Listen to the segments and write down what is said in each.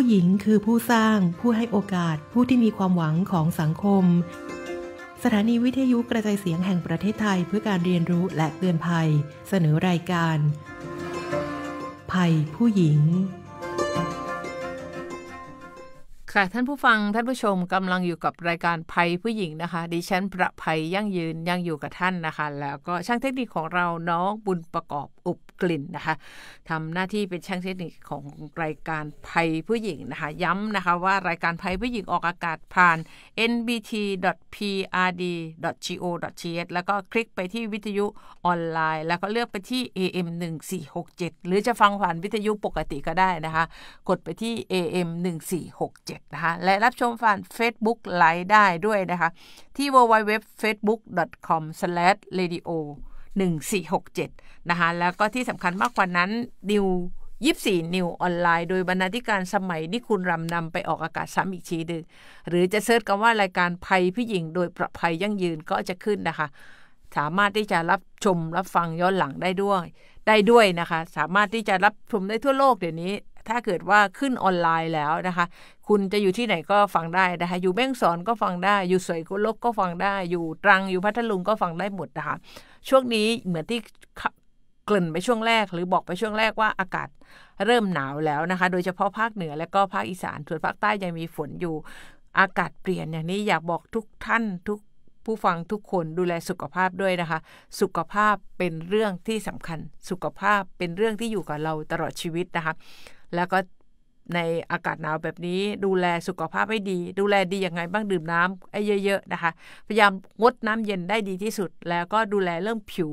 ผู้หญิงคือผู้สร้าง ผู้ให้โอกาส ผู้ที่มีความหวังของสังคม สถานีวิทยุกระจายเสียงแห่งประเทศไทย เพื่อการเรียนรู้และเตือนภัย เสนอรายการ ภัยผู้หญิงค่ะท่านผู้ฟังท่านผู้ชมกำลังอยู่กับรายการภัยผู้หญิงนะคะดิฉันประภัยยั่งยืนยังอยู่กับท่านนะคะแล้วก็ช่างเทคนิคของเราน้องบุญประกอบอุบกลิ่นนะคะทำหน้าที่เป็นช่างเทคนิคของรายการภัยผู้หญิงนะคะย้ำนะคะว่ารายการภัยผู้หญิงออกอากาศผ่าน nbt.prd.go.th แล้วก็คลิกไปที่วิทยุออนไลน์ แล้วก็เลือกไปที่ am 1467 หรือจะฟังผ่านวิทยุปกติก็ได้นะคะกดไปที่ am 1467นะคะและรับชมผ่าน Facebook ไลฟ์ได้ด้วยนะคะที่ www.facebook.com/radio1467 นะคะแล้วก็ที่สำคัญมากกว่านั้นดิว24นิวออนไลน์ โดยบรรณาธิการสมัยนิคุณรำนำไปออกอากาศซ้ำอีกทีดึงหรือจะเซิร์ชคำว่ารายการภัยพี่หญิงโดยประภัยยั่งยืนก็จะขึ้นนะคะ สามารถที่จะรับชม รับฟังย้อนหลังได้ด้วย ได้ด้วยนะคะสามารถที่จะรับชมได้ทั่วโลกเดี๋ยวนี้ถ้าเกิดว่าขึ้นออนไลน์แล้วนะคะ คุณจะอยู่ที่ไหนก็ฟังได้นะคะ อยู่แม่งสอนก็ฟังได้ อยู่สวยกุลกก็ฟังได้อยู่ตรังอยู่พัทลุงก็ฟังได้หมดนะคะ ช่วงนี้เหมือนที่กลิ่นไปช่วงแรกหรือบอกไปช่วงแรกว่าอากาศเริ่มหนาวแล้วนะคะ โดยเฉพาะภาคเหนือและก็ภาคอีสานส่วนภาคใต้ยังมีฝนอยู่อากาศเปลี่ยนอย่างนี้อยากบอกทุกท่านทุกผู้ฟังทุกคนดูแลสุขภาพด้วยนะคะ สุขภาพเป็นเรื่องที่สำคัญ สุขภาพเป็นเรื่องที่อยู่กับเราตลอดชีวิตนะคะ แล้วก็ในอากาศหนาวแบบนี้ดูแลสุขภาพให้ดี ดูแลดียังไงบ้างดื่มน้ำไอ้เยอะๆนะคะ พยายามงดน้ำเย็นได้ดีที่สุด แล้วก็ดูแลเรื่องผิว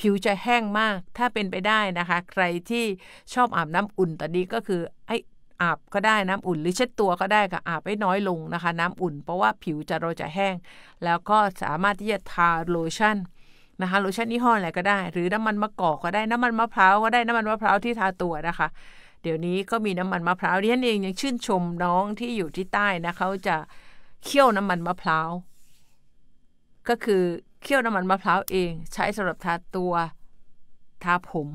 ผิวจะแห้งมาก ถ้าเป็นไปได้นะคะใครที่ชอบอาบน้ำอุ่นตอนนี้ก็คือไออาบก็ได้น้ำอุ่นหรือเช็ดตัวก็ได้ก็อาบให้น้อยลงนะคะ น้ำอุ่นเพราะว่าผิวจะเราจะแห้ง แล้วก็สามารถที่จะทาโลชั่นนะคะโลชั่นยี่ห้ออะไรก็ได้ หรือน้ำมันมะกอกก็ได้น้ำมันมะพร้าวก็ได้น้ำมันมะพร้าวที่ทาตัวนะคะ เดี๋ยวนี้ก็มีน้ำมันมะพร้าวดิฉันเองยังชื่นชมน้องที่อยู่ที่ใต้นะเขาจะเคี่ยวน้ำมันมะพร้าวก็คือเคี่ยวน้ำมันมะพร้าวเอง ใช้สำหรับทาตัวทาผม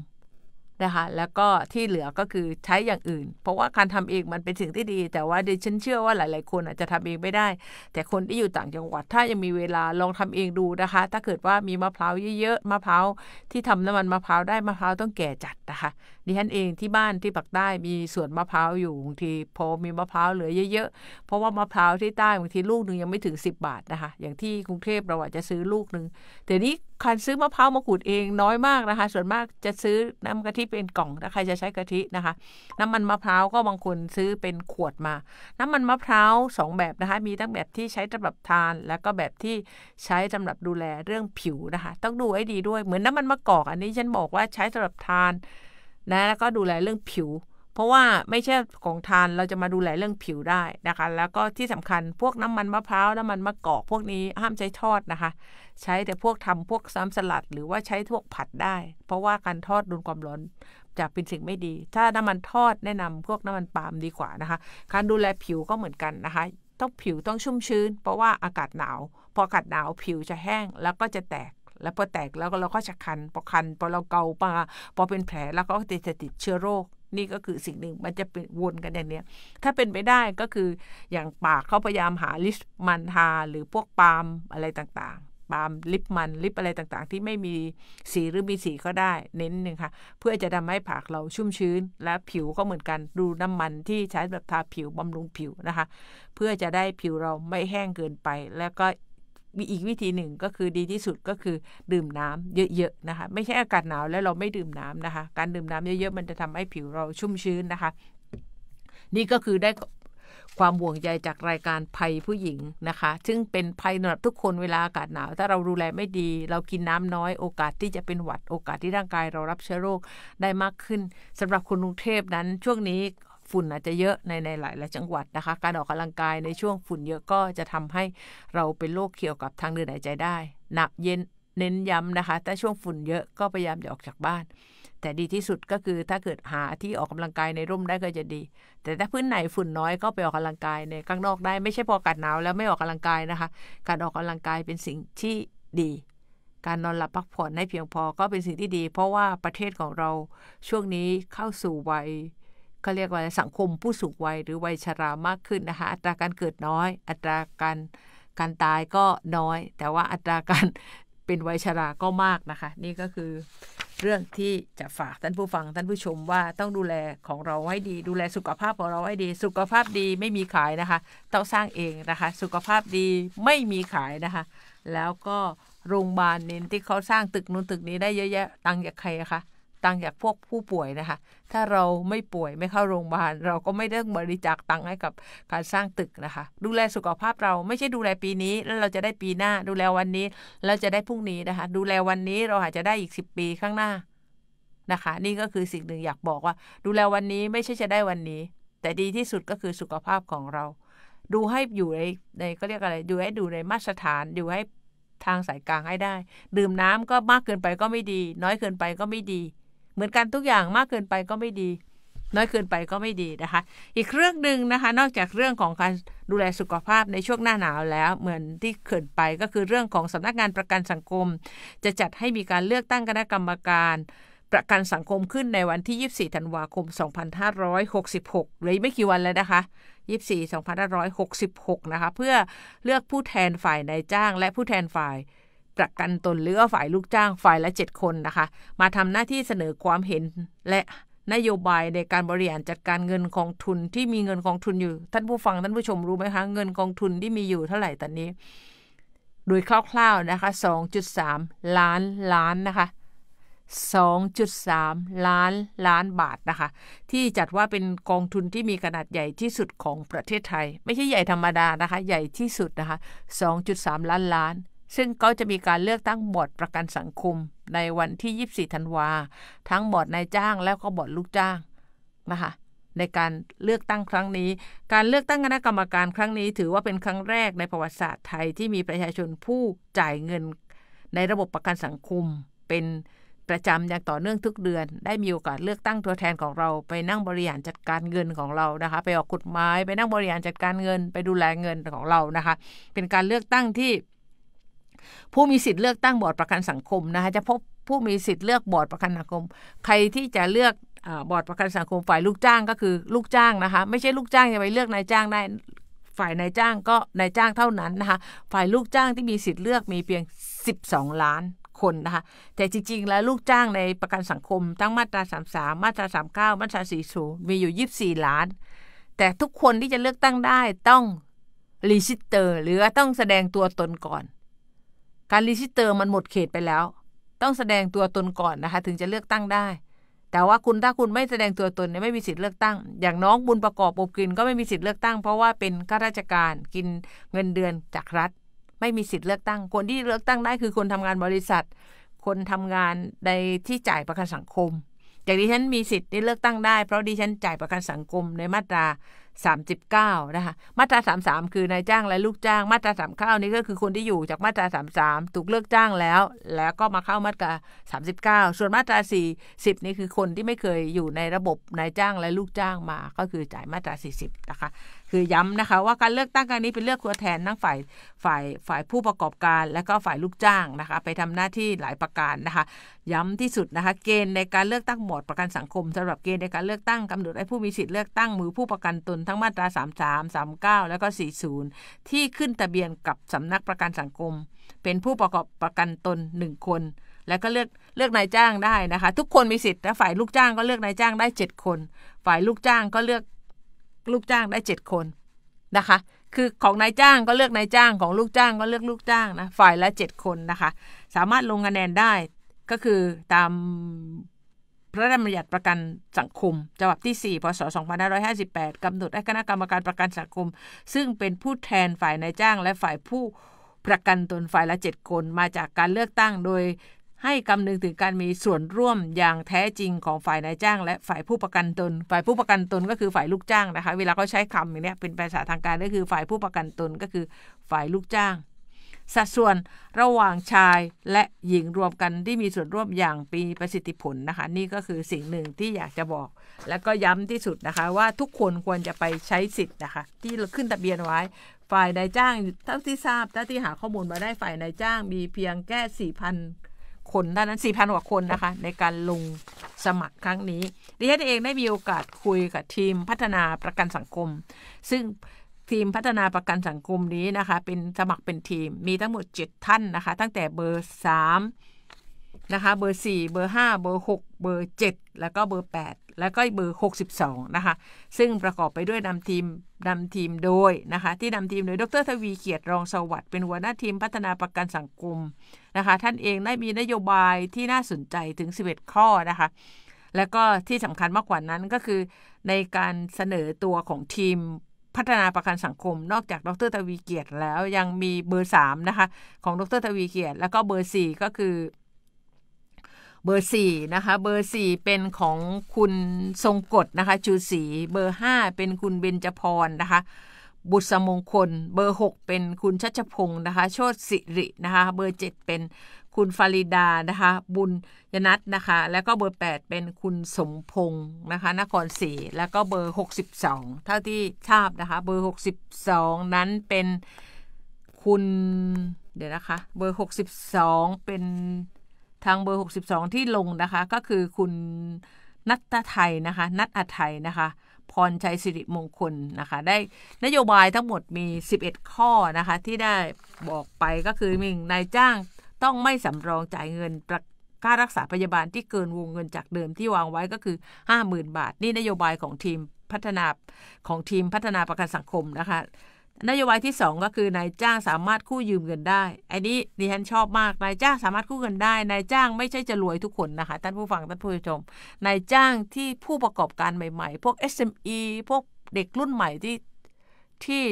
นะคะแล้วก็ที่เหลือก็คือใช้อย่างอื่น เพราะว่าการทำเองมันเป็นสิ่งที่ดี แต่ว่าดิฉันเชื่อว่าหลายๆคนอาจจะทำเองไม่ได้ แต่คนที่อยู่ต่างจังหวัดถ้ายังมีเวลาลองทำเองดูนะคะถ้าเกิดว่ามีมะพร้าวเยอะๆมะพร้าวที่ทำน้ำมันมะพร้าวได้มะพร้าวต้องแก่จัดนะคะดิฉันเองที่บ้านที่ปักใต้มีสวนมะพร้าวอยู่บางทีพอมีมะพร้าวเหลือเยอะๆเพราะว่ามะพร้าวที่ใต้บางทีลูกหนึ่งยังไม่ถึง 10 บาทนะคะอย่างที่กรุงเทพเราอาจจะซื้อลูกหนึ่งแต่นี้การซื้อมะพร้าวมาขูดเองน้อยมากนะคะ ส่วนมากจะซื้อน้ำกะทิเป็นกล่องถ้าใครจะใช้กะทินะคะ น้ำมันมะพร้าวก็บางคนซื้อเป็นขวดมา น้ำมันมะพร้าวสองแบบนะคะ มีทั้งแบบที่ใช้สำหรับทาน แล้วก็แบบที่ใช้สำหรับดูแลเรื่องผิวนะคะต้องดูให้ดีด้วยเหมือนน้ำมันมะกอกอันนี้ฉันบอกว่าใช้สำหรับทาน นะ แล้วก็ดูแลเรื่องผิว เพราะว่าไม่ใช่ของทานเราจะมาดูแลเรื่องผิวได้นะคะ แล้วก็ที่สำคัญ พวกน้ำมันมะพร้าวน้ำมันมะกอก พวกนี้ห้ามใช้ทอดนะคะใช้แต่พวกทำพวกซ้ำสลัดหรือว่าใช้พวกผัดได้ เพราะว่าการทอดโดนความร้อนจะเป็นสิ่งไม่ดี ถ้าน้ำมันทอดแนะนำพวกน้ำมันปาล์มดีกว่านะคะ การดูแลผิวก็เหมือนกันนะคะ ต้องผิวต้องชุ่มชื้น เพราะว่าอากาศหนาว พออากาศหนาวผิวจะแห้งแล้วก็จะแตก แล้วพอแตกแล้วเราก็จะคันพอคัน พอเราเกาปาพอเป็นแผลแล้วก็ติดจะติดเชื้อโรค นี่ก็คือสิ่งหนึ่ง มันจะเป็นวนกันอย่างเนี้ย ถ้าเป็นไปได้ก็คืออย่างปากเขาพยายามหาลิสมันทาหรือพวกปาล์มอะไรต่างปาล์มลิปมันลิปอะไรต่างๆ ที่ไม่มีสีหรือมีสีก็ได้ เน้นหนึ่งค่ะเพื่อจะทำให้ผักเราชุ่มชื้น และผิวก็เหมือนกันดูน้ำมันที่ใช้แบบทาผิวบำรุงผิวนะคะ เพื่อจะได้ผิวเราไม่แห้งเกินไป แล้วก็มีอีกวิธีหนึ่งก็คือดีที่สุดก็คือดื่มน้ำเยอะๆนะคะ ไม่ใช่อากาศหนาวแล้วเราไม่ดื่มน้ำนะคะ การดื่มน้ำเยอะ ๆ มันจะทำให้ผิวเราชุ่มชื้นนะคะ นี่ก็คือได้ความห่วงใยจากรายการภัยผู้หญิงนะคะ ซึ่งเป็นภัยสำหรับทุกคนเวลาอากาศหนาว ถ้าเราดูแลไม่ดี เรากินน้ำน้อยโอกาสที่จะเป็นหวัด โอกาสที่ร่างกายเรารับเชื้อโรคได้มากขึ้น สำหรับคนกรุงเทพนั้นช่วงนี้ฝุ่นอาจจะเยอะในในหลายหลายจังหวัดนะคะ การออกกำลังกายในช่วงฝุ่นเยอะก็จะทำให้เราเป็นโรคเกี่ยวกับทางเดินหายใจได้หนักเย็นเน้นย้ำนะคะ ถ้าช่วงฝุ่นเยอะก็พยายามอย่าออกจากบ้าน แต่ดีที่สุดก็คือถ้าเกิดหาที่ออกกำลังกายในร่มได้ก็จะดี แต่ถ้าพื้นไหนฝุ่นน้อยก็ไปออกกำลังกายในข้างนอกได้ ไม่ใช่พออากาศหนาวแล้วไม่ออกกำลังกายนะคะ การออกกำลังกายเป็นสิ่งที่ดี การนอนหลับพักผ่อนให้เพียงพอก็เป็นสิ่งที่ดี เพราะว่าประเทศของเราช่วงนี้เข้าสู่วัยเขาเรียกว่าสังคม ผู้สูงวัยหรือวัยชรามากขึ้นนะคะ อัตราการเกิดน้อย อัตราการการตายก็น้อย แต่ว่าอัตราการเป็นวัยชราก็มากนะคะ นี่ก็คือเรื่องที่จะฝากท่านผู้ฟังท่านผู้ชมว่าต้องดูแลของเราให้ดีดูแลสุขภาพของเราให้ดี สุขภาพดีไม่มีขายนะคะต้องสร้างเองนะคะ สุขภาพดีไม่มีขายนะคะ แล้วก็โรงพยาบาลเน้นที่เขาสร้างตึกนู้นตึกนี้ได้เยอะแยะตังจากใครคะ ตังจากพวกผู้ป่วยนะคะถ้าเราไม่ป่วยไม่เข้าโรงพยาบาลเราก็ไม่ต้องบริจาคตังค์ให้กับการสร้างตึกนะคะ ดูแลสุขภาพเราไม่ใช่ดูแลปีนี้ แล้วเราจะได้ปีหน้า ดูแลวันนี้เราจะได้พรุ่งนี้นะคะ ดูแลวันนี้เราอาจจะได้อีก 10 ปีข้างหน้านะคะ นี่ก็คือสิ่งหนึ่งอยากบอกว่า ดูแลวันนี้ไม่ใช่จะได้วันนี้ แต่ดีที่สุดก็คือสุขภาพของเรา ดูให้อยู่ในในก็เรียกอะไรดูให้ดูในมาตรฐานอยู่ให้ทางสายกลางให้ได้ ดื่มน้ำก็มากเกินไปก็ไม่ดี น้อยเกินไปก็ไม่ดีเหมือนกันทุกอย่างมากเกินไปก็ไม่ดี น้อยเกินไปก็ไม่ดีนะคะ อีกเรื่องหนึ่งนะคะนอกจากเรื่องของการดูแลสุขภาพในช่วงหน้าหนาวแล้วเหมือนที่เกิดไปก็คือเรื่องของสำนักงานประกันสังคม จะจัดให้มีการเลือกตั้งคณะกรรมการ ประกันสังคมขึ้นในวันที่ 24 ธันวาคม 2566เลยไม่กี่วันแล้วนะคะ 24 2566 นะคะเพื่อเลือกผู้แทนฝ่ายนายจ้าง และผู้แทนฝ่ายประกันตนหรือฝ่ายลูกจ้างฝ่ายละ7คนนะคะมาทำหน้าที่เสนอความเห็นและนโยบายในการบริหารจัดการเงินกองทุนที่มีเงินกองทุนอยู่ ท่านผู้ฟังท่านผู้ชมรู้ไหมคะเงินกองทุนที่มีอยู่เท่าไหร่ตอนนี้โดยคร่าวๆนะคะ2.3 ล้านล้านนะคะ2.3 ล้านล้านบาทนะคะที่จัดว่าเป็นกองทุนที่มีขนาดใหญ่ที่สุดของประเทศไทยไม่ใช่ใหญ่ธรรมดานะคะใหญ่ที่สุดนะคะ2.3 ล้านล้านซึ่งเขาจะมีการเลือกตั้งบอร์ดประกันสังคมในวันที่ 24ธันวา ทั้งบอร์ดนายจ้างแล้วก็บอร์ดลูกจ้างนะคะในการเลือกตั้งครั้งนี้ การเลือกตั้งคณะกรรมการครั้งนี้ถือว่าเป็นครั้งแรกในประวัติศาสตร์ไทยที่มีประชาชนผู้จ่ายเงิน ในระบบประกันสังคมเป็นประจำอย่างต่อเนื่องทุกเดือน ได้มีโอกาสเลือกตั้งตัวแทนของเรา ไปนั่งบริหารจัดการเงินของเรานะคะไปออกกฎหมายไปนั่งบริหารจัดการเงิน ไปดูแลเงินของเรานะคะเป็นการเลือกตั้งที่ผู้มีสิทธิ์เลือกตั้งบอร์ดประกันสังคมนะคะจะพบผู้มีสิทธิ์เลือกบอร์ดประกันสังคม ใครที่จะเลือกบอร์ดประกันสังคม ฝ่ายลูกจ้างก็คือลูกจ้างนะคะไม่ใช่ลูกจ้าง จะไปเลือกนายจ้างได้ฝ่ายนายจ้างก็นายจ้างเท่านั้นนะคะฝ่ายลูกจ้างที่มีสิทธิ์เลือกมีเพียง 12 ล้านคนนะคะแต่จริงๆ แล้วลูกจ้างในประกันสังคมทั้งมาตรา33มาตรา39มาตรา40มีอยู่ 24 ล้าน แต่ทุกคนที่จะเลือกตั้งได้ต้องรีชิตเตอร์ หรือต้องแสดงตัวตนก่อนการรีจิสเตอร์มันหมดเขตไปแล้ว ต้องแสดงตัวตนก่อนนะคะถึงจะเลือกตั้งได้ แต่ว่าคุณถ้าคุณไม่แสดงตัวตนเนี่ยไม่มีสิทธิ์เลือกตั้ง อย่างน้องบุญประกอบอบกินก็ไม่มีสิทธิ์เลือกตั้ง เพราะว่าเป็นข้าราชการกินเงินเดือนจากรัฐ ไม่มีสิทธิ์เลือกตั้ง คนที่เลือกตั้งได้คือคนทำงานบริษัท คนทำงานในที่จ่ายประกันสังคมอย่างดิฉันมีสิทธิ์ได้เลือกตั้งได้เพราะดิฉันจ่ายประกันสังคมในมาตรา39นะคะมาตรา33 คือนายจ้างและลูกจ้าง มาตรา39นี่ก็คือคนที่อยู่จากมาตรา33ถูกเลิกจ้างแล้ว แล้วก็มาเข้ามาตรา39 ส่วนมาตรา40นี่คือคนที่ไม่เคยอยู่ในระบบนายจ้างและลูกจ้างมาก็คือจ่ายมาตรา40นะคะคือย้ำนะคะว่าการเลือกตั้งครั้งนี้เป็นเลือกตัวแทนทั้งฝ่ายฝ่ายฝ่ายผู้ประกอบการ และก็ฝ่ายลูกจ้างนะคะไปทำหน้าที่หลายประการนะคะย้ำที่สุดนะคะเกณฑ์ในการเลือกตั้งหมดประกันสังคม สำหรับเกณฑ์ในการเลือกตั้งกำหนดให้ผู้มีสิทธิ์เลือกตั้งมือผู้ประกันตนทั้งมาตรา 33 39 แล้วก็ 40 ที่ขึ้นทะเบียนกับสำนักประกันสังคม เป็นผู้ประกอบประกันตน 1 คน แล้วก็เลือกเลือกนายจ้างได้นะคะ ทุกคนมีสิทธิ์และฝ่ายลูกจ้างก็เลือกนายจ้างได้ 7 คน ฝ่ายลูกจ้างก็เลือกลูกจ้างได้ 7 คนนะคะ คือของนายจ้างก็เลือกนายจ้าง ของลูกจ้างก็เลือกลูกจ้างนะ ฝ่ายละ 7 คนนะคะ สามารถลงคะแนนได้ ก็คือตามพระราชบัญญัติประกันสังคมฉบับที่ 4พศ2558กำหนดให้คณะกรรมการประกันสังคม ซึ่งเป็นผู้แทนฝ่ายนายจ้าง และฝ่ายผู้ประกันตนฝ่ายละ7คน มาจากการเลือกตั้ง โดย ให้คำนึงถึงการมีส่วนร่วมอย่างแท้จริงของฝ่ายนายจ้าง และฝ่ายผู้ประกันตน ฝ่ายผู้ประกันตนก็คือฝ่ายลูกจ้างนะคะ เวลาเขาใช้คำอย่างนี้เป็นภาษาทางการก็คือฝ่ายผู้ประกันตนก็คือฝ่ายลูกจ้างสัดส่วนระหว่างชายและหญิงรวมกันที่มีส่วนร่วมอย่างปีประสิทธิผลนะคะนี่ก็คือสิ่งหนึ่งที่อยากจะบอก และก็ย้ำที่สุดนะคะ ว่าทุกคนควรจะไปใช้สิทธิ์นะคะ ที่ขึ้นทะเบียนไว้ ฝ่ายนายจ้างเท่าที่ทราบเท่าที่หาข้อมูลมาได้ฝ่ายนายจ้าง มีเพียงแค่สี่พันคนเท่านั้นสี่พันกว่าคนนะคะในการลงสมัครครั้งนี้ดิฉันเองได้มีโอกาสคุยกับทีมพัฒนาประกันสังคม ซึ่งทีมพัฒนาประกันสังคมนี้นะคะเป็นสมัครเป็นทีมมีทั้งหมด 7 ท่านนะคะตั้งแต่เบอร์3นะคะเบอร์ 4 เบอร์ 5 เบอร์ 6 เบอร์ 7 แล้วก็เบอร์ 8 แล้วก็เบอร์ 62นะคะซึ่งประกอบไปด้วยนำทีมนำทีมโดยนะคะที่นำทีมโดยดรทวีเกียรติรองสวัสดิ์เป็นหัวหน้าทีมพัฒนาประกันสังคมนะคะท่านเองได้มีนโยบายที่น่าสนใจถึง 11 ข้อนะคะแล้วก็ที่สำคัญมากกว่านั้นก็คือในการเสนอตัวของทีมพัฒนาประกันสังคมนอกจากดร ทวีเกียรติแล้วยังมีเบอร์สามนะคะของดร ทวีเกียรติ แล้วก็เบอร์สี่ก็คือเบอร์สี่นะคะเบอร์สี่เป็นของคุณทรงกฎนะคะจูศรีเบอร์ห้าเป็นคุณเบญจพรนะคะบุษมงคลเบอร์ 6 เป็นคุณชัชพงศ์นะคะโชติสิรินะคะเบอร์ 7 เป็นคุณฟาริดา นะคะ บุญ ยนัทนะคะ แล้วก็เบอร์ 8 เป็นคุณสมพงศ์นะคะ นครศรี แล้วก็เบอร์ 62 เท่าที่ทราบนะคะ เบอร์ 62 นั้นเป็นคุณ เดี๋ยวนะคะ เบอร์ 62 เป็นทางเบอร์ 62 ที่ลงนะคะ ก็คือคุณนัตไทยนะคะนัตอาไทยนะคะ พรชัยสิริมงคลนะคะ ได้นโยบายทั้งหมดมี 11 ข้อนะคะที่ได้บอกไปก็คือมีนายจ้างต้องไม่สำรองจ่ายเงินประค่ารักษาพยาบาลที่เกินวงเงินจากเดิมที่วางไว้ก็คือ 50,000 บาทนี่นโยบายของทีมพัฒนาของทีมพัฒนาประกันสังคมนะคะนโยบายที่ 2 ก็คือนายจ้างสามารถคู่ยืมเงินได้อันนี้ดิฉันชอบมากนายจ้างสามารถคู่เงินได้นายจ้างไม่ใช่จะรวยทุกคนนะคะท่านผู้ฟังท่านผู้ชมนายจ้างที่ผู้ประกอบการใหม่ ๆ พวก SME พวกเด็กรุ่นใหม่ที่ที่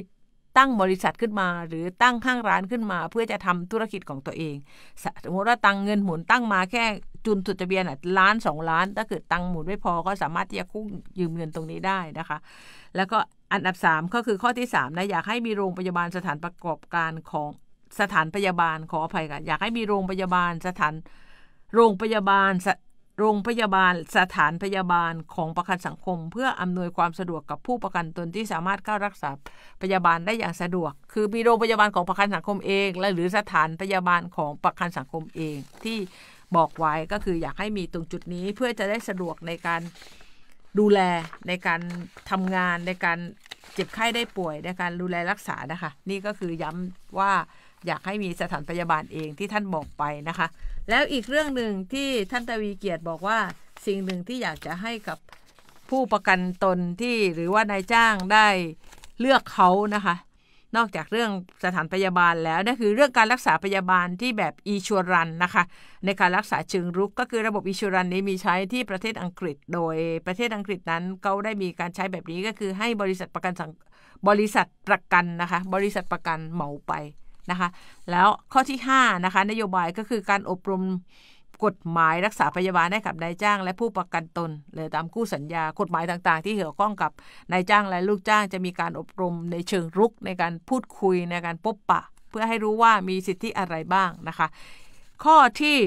ตั้งบริษัทขึ้นมาหรือตั้งห้างร้านขึ้นมา เพื่อจะทำธุรกิจของตัวเองสมมติว่าตังเงินหมุนตั้งมาแค่จุนสุดทะเบียนล้านสองล้านถ้าเกิดตังหมุนไม่พอก็สามารถที่จะคู้ยืมเงินตรงนี้ได้นะคะ แล้วก็อันดับ3ก็คือข้อที่3นะอยากให้มีโรงพยาบาลสถานประกอบการของสถานพยาบาลขออภัยค่ะอยากให้มีโรงพยาบาลสถานโรงพยาบาลโรงพยาบาลสถานพยาบาลของประกันสังคม เพื่ออำนวยความสะดวกกับผู้ประกันตนที่สามารถเข้ารักษาพยาบาลได้อย่างสะดวก คือมีโรงพยาบาลของประกันสังคมเองและหรือสถานพยาบาลของประกันสังคมเอง ที่บอกไว้ก็คืออยากให้มีตรงจุดนี้ เพื่อจะได้สะดวกในการดูแลในการทำงานในการเจ็บไข้ได้ป่วยในการดูแลรักษานะคะ นี่ก็คือย้ำว่าอยากให้มีสถานพยาบาลเองที่ท่านบอกไปนะคะแล้วอีกเรื่องหนึ่งที่ท่านตวีเกียรติบอกว่า สิ่งหนึ่งที่อยากจะให้กับผู้ประกันตนที่หรือว่านายจ้างได้เลือกเขานะคะ นอกจากเรื่องสถานพยาบาลแล้วนั่นคือเรื่องการรักษาพยาบาลที่แบบอีชัวรันนะคะ ในการรักษาเชิงรุกก็คือระบบอีชัวรันนี้มีใช้ที่ประเทศอังกฤษ โดยประเทศอังกฤษนั้นเขาได้มีการใช้แบบนี้ก็คือให้บริษัทประกันบริษัทประกันนะคะ บริษัทประกันเหมาไปนะคะแล้ว ข้อที่5นะคะนโยบายก็คือการอบรมกฎหมายรักษาพยาบาลให้กับนายจ้างและผู้ประกันตนเลยตามกู้สัญญากฎหมายต่างๆ ที่เกี่ยวข้องกับนายจ้างและลูกจ้างจะมีการอบรมในเชิงรุกในการพูดคุยในการพบปะ เพื่อให้รู้ว่ามีสิทธิอะไรบ้างนะคะข้อที่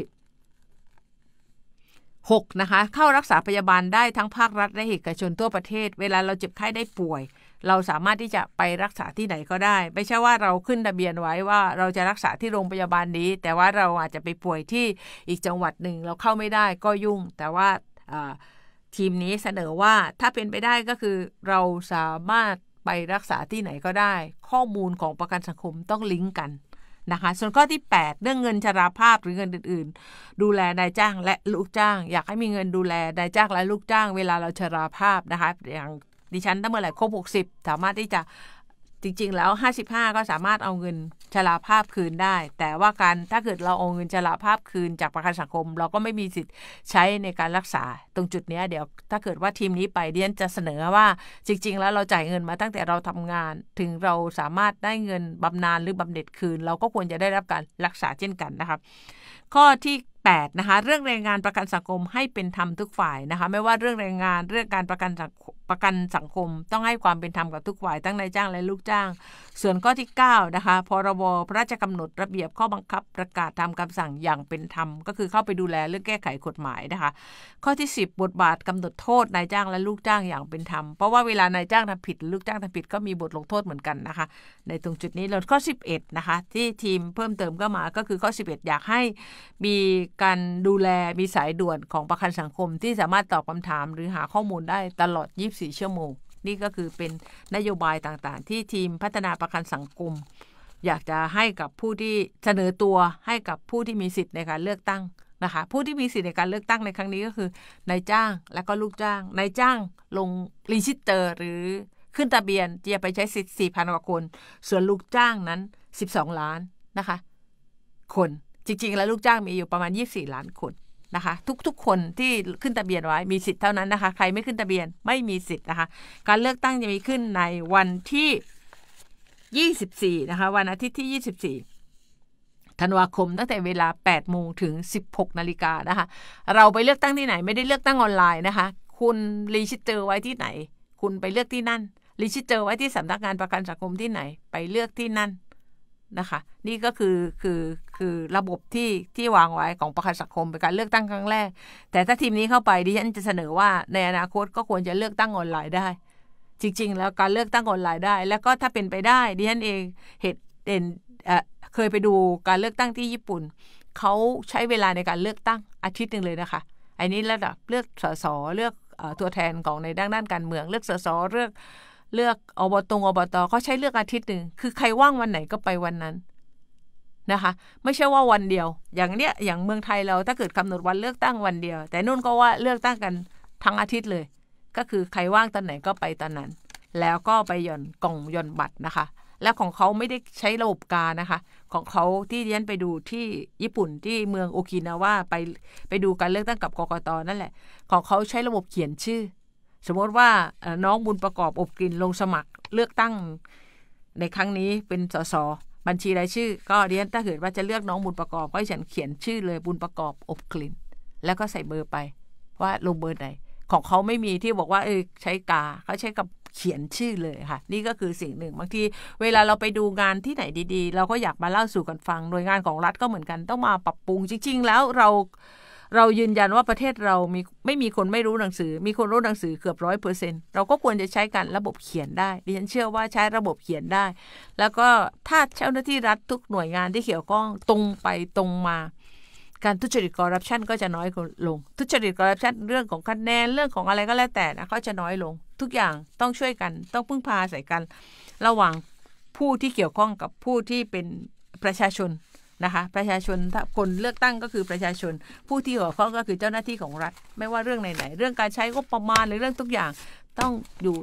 6นะคะเข้ารักษาพยาบาลได้ทั้งภาครัฐและเอกชนทั่วประเทศเวลาเราเจ็บไข้ได้ป่วยเราสามารถที่จะไปรักษาที่ไหนก็ได้ ไม่ใช่ว่าเราขึ้นทะเบียนไว้ว่าเราจะรักษาที่โรงพยาบาลนี้ แต่ว่าเราอาจจะไปป่วยที่อีกจังหวัดหนึ่งเราเข้าไม่ได้ก็ยุ่ง แต่ว่าทีมนี้เสนอว่าถ้าเป็นไปได้ก็คือ เราสามารถไปรักษาที่ไหนก็ได้ ข้อมูลของประกันสังคมต้องลิงก์กันนะคะ ส่วนข้อที่ 8 เรื่องเงินชราภาพหรือเงินอื่น ๆ ดูแลนายจ้าง และลูกจ้าง อยากให้มีเงินดูแลนายจ้างและลูกจ้าง เวลาเราชราภาพนะคะอย่างดิฉันถ้าเมื่อไหร่ครบหกสิบสามารถที่จะจริง ๆแล้ว55ก็สามารถเอาเงินชราภาพคืนได้แต่ว่าการถ้าเกิดเราเอาเงินชราภาพคืนจากประกันสังคม เราก็ไม่มีสิทธิ์ใช้ในการรักษา ตรงจุดนี้เดี๋ยวถ้าเกิดว่าทีมนี้ไปเดียนจะเสนอว่าจริงๆ แล้วเราจ่ายเงินมาตั้งแต่เราทำงาน ถึงเราสามารถได้เงินบำนาญหรือบำเหน็จคืน เราก็ควรจะได้รับการรักษาเช่นกันนะครับ ข้อที่8นะคะเรื่องแรงงานประกันสังคมให้เป็นธรรมทุกฝ่ายนะคะไม่ว่าเรื่องแรงงานเรื่องการประกันประกันสังคมต้องให้ความเป็นธรรมกับทุกฝ่ายทั้งนายจ้างและลูกจ้าง ส่วนข้อที่9นะคะพรบพระราชกำหนดระเบียบข้อบังคับประกาศตามคำสั่งอย่างเป็นธรรมก็คือเข้าไปดูแลเรื่องแก้ไขกฎหมายนะคะข้อที่ 10 บทบาทกำหนดโทษนายจ้างและลูกจ้างอย่างเป็นธรรมเพราะว่าเวลานายจ้างทำผิดลูกจ้างทำผิดก็มีบทลงโทษเหมือนกันนะคะในตรงจุดนี้แล้วข้อ 11นะคะที่ทีมเพิ่มเติมก็มาก็คือข้อ 11 อยากให้มีการดูแลมีสายด่วนของประกันสังคมที่สามารถตอบคำถาม หรือหาข้อมูลได้ตลอด 24 ชั่วโมง นี่ก็คือเป็นนโยบายต่างๆ ที่ทีมพัฒนาประกันสังคมอยากจะให้กับผู้ที่เสนอตัวให้กับผู้ที่มีสิทธิ์ในการเลือกตั้งนะคะผู้ที่มีสิทธิในการเลือกตั้งในครั้งนี้ก็คือนายจ้างและก็ลูกจ้างนายจ้างลงรีชิตเตอร์หรือขึ้นทะเบียนจะไปใช้สิทธิ์4,000กว่าคน ส่วนลูกจ้างนั้น 12 ล้านนะคะ คนจริงๆ แล้วลูกจ้างมีอยู่ประมาณ 24 ล้านคนนะคะทุกๆ คนที่ขึ้นทะเบียนไว้มีสิทธิ์เท่านั้นนะคะใครไม่ขึ้นทะเบียนไม่มีสิทธิ์นะคะการเลือกตั้งจะมีขึ้นในวันที่ 24 นะคะวันอาทิตย์ที่ 24 ธันวาคมตั้งแต่เวลา8โมงถึง 16 นาฬิกานะคะเราไปเลือกตั้งที่ไหน ไม่ได้เลือกตั้งออนไลน์นะคะคุณรีชิตเจอไว้ที่ไหน คุณไปเลือกที่นั่นรีชิตเจอไว้ที่สำนักงานประกันสังคมที่ไหน ไปเลือกที่นั่นนะคะนี่ก็คือคือคือระบบที่ที่วางไว้ของประกันสังคมเป็นการเลือกตั้งครั้งแรก แต่ถ้าทีมนี้เข้าไปดิฉันจะเสนอว่า ในอนาคตก็ควรจะเลือกตั้งออนไลน์ได้ จริงๆแล้วการเลือกตั้งออนไลน์ได้ แล้วก็ถ้าเป็นไปได้ดิฉันเองเหตุเด่นเคยไปดูการเลือกตั้งที่ญี่ปุ่นเขาใช้เวลาในการเลือกตั้งอาทิตย์หนึ่งเลยนะคะอันนี้ระดับเลือกสสเลือกตัวแทนของในด้านด้านการเมือง เลือกสสเลือกเลือกอบตงอบตเขาใช้เลือกอาทิตย์หนึ่ง คือใครว่างวันไหนก็ไปวันนั้นนะคะ ไม่ใช่ว่าวันเดียว อย่างเนี้ย อย่างเมืองไทยเราถ้าเกิดกำหนดวันเลือกตั้งวันเดียว แต่นู่นก็ว่าเลือกตั้งกันทั้งอาทิตย์เลย ก็คือใครว่างตอนไหนก็ไปตอนนั้น แล้วก็ไปหย่อนกล่องหย่อนบัตรนะคะ แล้วของเขาไม่ได้ใช้ระบบการนะคะ ของเขาที่เรียนไปดูที่ญี่ปุ่นที่เมืองโอกินาว่าไปไปดูการเลือกตั้งกับกกตนั่นแหละ ของเขาใช้ระบบเขียนชื่อสมมติว่าน้องบุญประกอบอบกลิ่นลงสมัครเลือกตั้งในครั้งนี้เป็นสสบัญชีรายชื่อ ก็เรียนถ้าเกิดว่าจะเลือกน้องบุญประกอบก็ฉันเขียนชื่อเลยบุญประกอบอบกลิ่น แล้วก็ใส่เบอร์ไป ว่าลงเบอร์ไหนของเขาไม่มีที่บอกว่าเออใช้กาเขาใช้กับเขียนชื่อเลยค่ะนี่ก็คือสิ่งหนึ่ง บางที เวลาเราไปดูงานที่ไหนดี ๆ เราก็อยากมาเล่าสู่กันฟัง หน่วยงานของรัฐก็เหมือนกันต้องมาปรับปรุงจริงๆแล้วเราเรายืนยันว่าประเทศเรามีไม่มีคนไม่รู้หนังสือ มีคนรู้หนังสือเกือบร้อยเปอร์เซ็นต์เราก็ควรจะใช้การระบบเขียนได้ดิฉันเชื่อว่าใช้ระบบเขียนได้ แล้วก็ถ้าเจ้าหน้าที่รัฐทุกหน่วยงานที่เกี่ยวข้องตรงไปตรงมา การทุจริตคอร์รัปชันก็จะน้อยลง ทุจริตคอร์รัปชันเรื่องของคะแนนเรื่องของอะไรก็แล้วแต่นะก็จะน้อยลง ทุกอย่างต้องช่วยกัน ต้องพึ่งพาใส่กันระหว่างผู้ที่เกี่ยวข้องกับผู้ที่เป็นประชาชนนะคะประชาชนคนเลือกตั้งก็คือประชาชน ผู้ที่หัวข้อก็คือเจ้าหน้าที่ของรัฐ ไม่ว่าเรื่องไหนๆเรื่องการใช้ก็ประมาณหรือเรื่องทุกอย่างต้องอยู่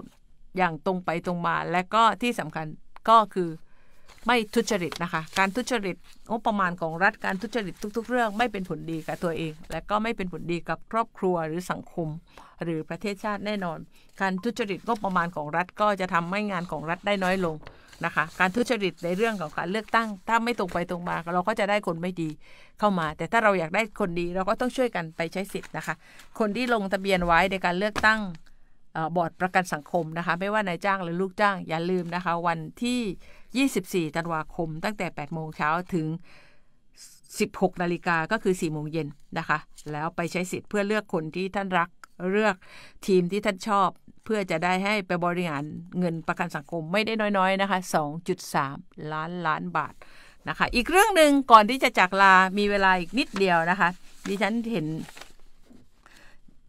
อย่างตรงไปตรงมา และก็ที่สำคัญก็คือไม่ทุจริตนะคะการทุจริตงบประมาณของรัฐการทุจริตทุกๆ เรื่องไม่เป็นผลดีกับตัวเอง และก็ไม่เป็นผลดีกับครอบครัวหรือสังคม หรือประเทศชาติแน่นอน การทุจริตงบประมาณของรัฐก็จะทำให้งานของรัฐได้น้อยลงนะคะการทุจริตในเรื่องของการเลือกตั้งถ้าไม่ตรงไปตรงมา เราก็จะได้คนไม่ดีเข้ามา แต่ถ้าเราอยากได้คนดีเราก็ต้องช่วยกันไปใช้สิทธิ์นะคะ คนที่ลงทะเบียนไว้ในการเลือกตั้งบอร์ดประกันสังคมนะคะไม่ว่านายจ้างหรือลูกจ้างอย่าลืมนะคะ วันที่ 24ธันวาคม ตั้งแต่8โมงเช้าถึง 16นาฬิกาก็คือ4โมงเย็นนะคะ แล้วไปใช้สิทธิ์เพื่อเลือกคนที่ท่านรักเลือกทีมที่ท่านชอบเพื่อจะได้ให้ไปบริหารเงินประกันสังคมไม่ได้น้อยๆนะคะ2.3 ล้านล้านบาทนะคะอีกเรื่องหนึ่งก่อนที่จะจากลามีเวลาอีกนิดเดียวนะคะ ดิฉันเห็น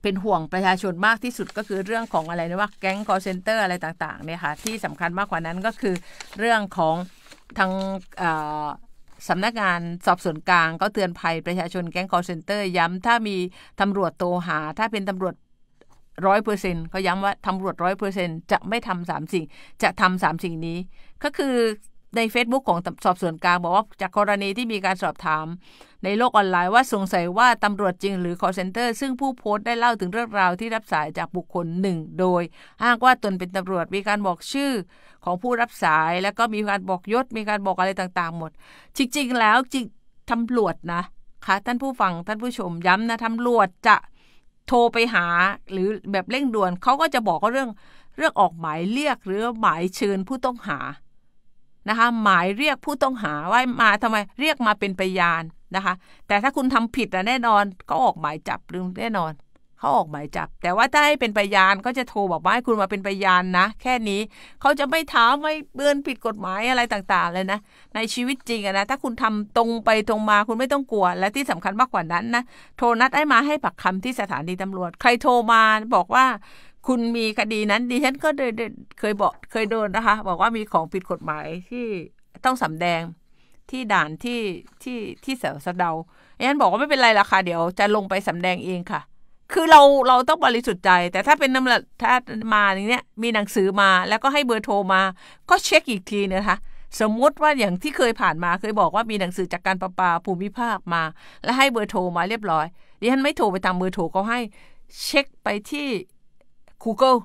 เป็นห่วงประชาชนมากที่สุดก็คือเรื่องของอะไรนะว่าแก๊งคอเซนเตอร์อะไรต่างๆเนี่ยค่ะ ที่สำคัญมากกว่านั้นก็คือเรื่องของทางสำนักงานสอบสวนกลางก็ เตือนภัย ประชาชนแก๊งคอเซนเตอร์ย้ำถ้ามีตำรวจโตหา ถ้าเป็นตำรวจร้อยเปอร์เซ็นต์เขาย้ำว่าตำรวจร้อยเปอร์เซ็นต์จะไม่ทำสามสิ่งจะทำสามสิ่งนี้ ก็คือใน Facebook ของสอบสวนกลางบอกว่า จากกรณีที่มีการสอบถาม ในโลกออนไลน์ว่าสงสัยว่าตำรวจจริงหรือ call center ซึ่งผู้โพสต์ได้เล่าถึงเรื่องราวที่รับสายจากบุคคลหนึ่ง โดยอ้างว่าตนเป็นตำรวจมีการบอกชื่อของผู้รับสายแล้วก็มีการบอกยศมีการบอกอะไรต่าง ๆ หมด จริริงๆแล้วจริงตำรวจนะคะ ท่านผู้ฟังท่านผู้ชมย้ำนะตำรวจจะโทรไปหาหรือแบบเร่งด่วนเขาก็จะบอกเรื่อง เรื่องออกหมายเรียกหรือหมายเชิญผู้ต้องหานะคะหมายเรียกผู้ต้องหาว่ามาทำไมเรียกมาเป็นพยานนะคะแต่ถ้าคุณทำผิดแน่นอนก็ออกหมายจับหรือแน่นอนเขาออกหมายจับ แต่ว่าถ้าให้เป็นพยานก็จะโทรบอกว่าให้คุณมาเป็นพยานนะ แค่นี้เขาจะไม่ถามไม่เบือนผิดกฎหมายอะไรต่างๆ เลยนะในชีวิตจริงนะถ้าคุณทำตรงไปตรงมาคุณไม่ต้องกลัว และที่สำคัญมากกว่านั้นนะ โทรนัดให้มาให้ปักคำที่สถานีตำรวจ ใครโทรมาบอกว่าคุณมีคดีนั้นดิฉันก็เคยบอกเคยโดนนะคะ บอกว่ามีของผิดกฎหมายที่ต้องสำแดงที่ด่านที่ที่ที่เสาสะเดาดิฉันบอกว่าไม่เป็นไรละค่ะเดี๋ยวจะลงไปสำแดงเองค่ะคือเราเราต้องบริสุทธิ์ใจ แต่ถ้าเป็นน้ำละถ้ามาอย่างเนี้ยมีหนังสือมาแล้วก็ให้เบอร์โทรมา ก็เช็คอีกทีนะคะ สมมติว่าอย่างที่เคยผ่านมาเคยบอกว่ามีหนังสือจากการประปาภูมิภาคมา และให้เบอร์โทรมาเรียบร้อยดิฉันไม่โทรไปตามเบอร์โทรเขาให้เช็คไปที่ Google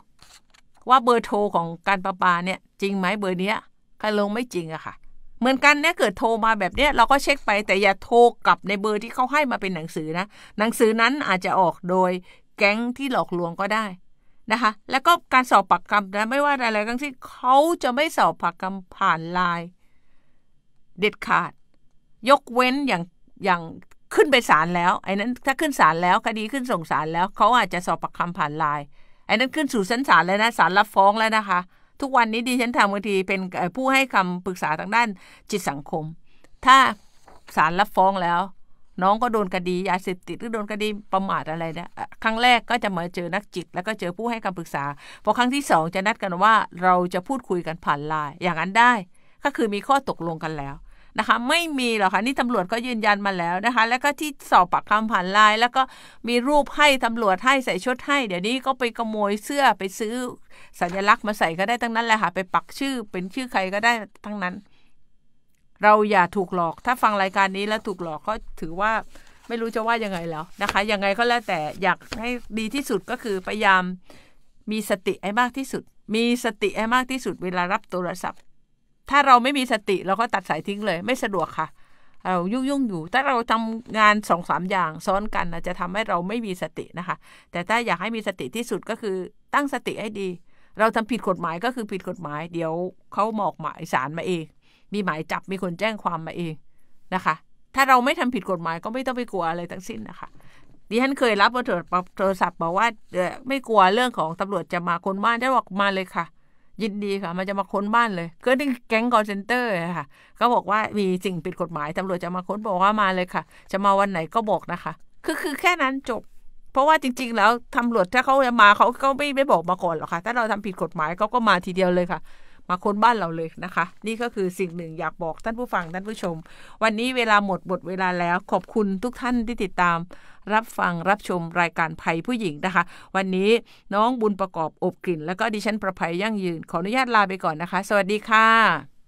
ว่าเบอร์โทรของการประปาเนี่ย จริงไหมเบอร์เนี้ยก็ลงไม่จริงอะค่ะเหมือนกันเนี่ยเกิดโทรมาแบบเนี้ยเราก็เช็คไป แต่อย่าโทรกลับในเบอร์ที่เขาให้มาเป็นหนังสือนะหนังสือนั้นอาจจะออกโดยแก๊งที่หลอกลวงก็ได้นะคะ แล้วก็การสอบปากคำนะไม่ว่าอะไรทั้งที่เขาจะไม่สอบปากคำผ่านไลน์เด็ดขาด ยกเว้นอย่างอย่าง ขึ้นไปศาลแล้วไอ้นั้นถ้าขึ้นศาลแล้วคดีขึ้นส่งศาลแล้ว เขาอาจจะสอบปากคำผ่านไลน์ไอ้นั้นขึ้นสู่ชั้นศาลแล้วนะศาลรับฟ้องแล้วนะคะทุกวันนี้ดิฉันทำบางทีเป็นผู้ให้คำปรึกษาทางด้านจิตสังคม ถ้า ศาลรับฟ้องแล้ว น้องก็โดนคดียาเสพติดหรือโดนคดีประมาทอะไรนะครั้งแรกก็จะมาเจอนักจิต แล้วก็เจอผู้ให้คำปรึกษาพอครั้งที่สองจะนัดกันว่า เราจะพูดคุยกันผ่านไลน์อย่างนั้นได้ ก็คือมีข้อตกลงกันแล้วนะคะไม่มีหรอกคะ่ะนี่ตำรวจก็ยืนยันมาแล้วนะคะแล้วก็ที่สอบปากคำผ่านไลน์แล้วก็มีรูปให้ตำรวจให้ใส่ชุดให้เดี๋ยวนี้ก็ไปขโมยเสื้อไปซื้อสัญลักษณ์มาใส่ก็ได้ทั้งนั้นแหละค่ะไปปักชื่อเป็นชื่อใครก็ได้ทั้งนั้น เราอย่าถูกหลอกถ้าฟังรายการนี้แล้วถูกหลอก ก็ถือว่าไม่รู้จะว่ายังไงแล้วนะคะยังไงก็แล้วแต่อยากให้ดีที่สุดก็คือพยายาม มีสติให้มากที่สุด มีสติให้มากที่สุด เวลารับโทรศัพท์ถ้าเราไม่มีสติเราก็ตัดสายทิ้งเลย ไม่สะดวกค่ะเรายุ่งยุ่งอยู่ถ้าเราทำงานสองสามอย่างซ้อนกันนะจะทำให้เราไม่มีสตินะคะ แต่ถ้าอยากให้มีสติที่สุดก็คือตั้งสติให้ดีเราทำผิดกฎหมายก็คือผิดกฎหมาย เดี๋ยวเขาหมอกหมายสารมาเอง มีหมายจับมีคนแจ้งความมาเองนะคะ ถ้าเราไม่ทำผิดกฎหมายก็ไม่ต้องไปกลัวอะไรทั้งสิ้นนะคะดิฉันเคยรับโทรศัพท์บอกว่าไม่กลัวเรื่องของตำรวจจะมาคนบ้านได้บอกมาเลยค่ะยินดีค่ะ มันจะมาค้นบ้านเลยก็นี่แก๊งคอนเซนเตอร์ค่ะก็บอกว่ามีสิ่งผิดกฎหมายตำรวจจะมาค้นบอกว่ามาเลยค่ะ จะมาวันไหนก็บอกนะคะ คือ คือแค่นั้นจบ เพราะว่าจริง ๆ แล้วตำรวจถ้าเขาจะมาเขาก็ไม่ไม่บอกมาก่อนหรอกค่ะ ถ้าเราทำผิดกฎหมายเขาก็มาทีเดียวเลยค่ะมาค้นบ้านเราเลยนะคะ นี่ก็คือสิ่งหนึ่งอยากบอกท่านผู้ฟัง ท่านผู้ชม วันนี้เวลาหมดหมดเวลาแล้วขอบคุณทุกท่านที่ติดตาม รับฟังรับชมรายการภัยผู้หญิงนะคะ วันนี้น้องบุญประกอบอบกลิ่น แล้วก็ดิฉันประภัยยั่งยืนขออนุญาตลาไปก่อนนะคะ สวัสดีค่ะ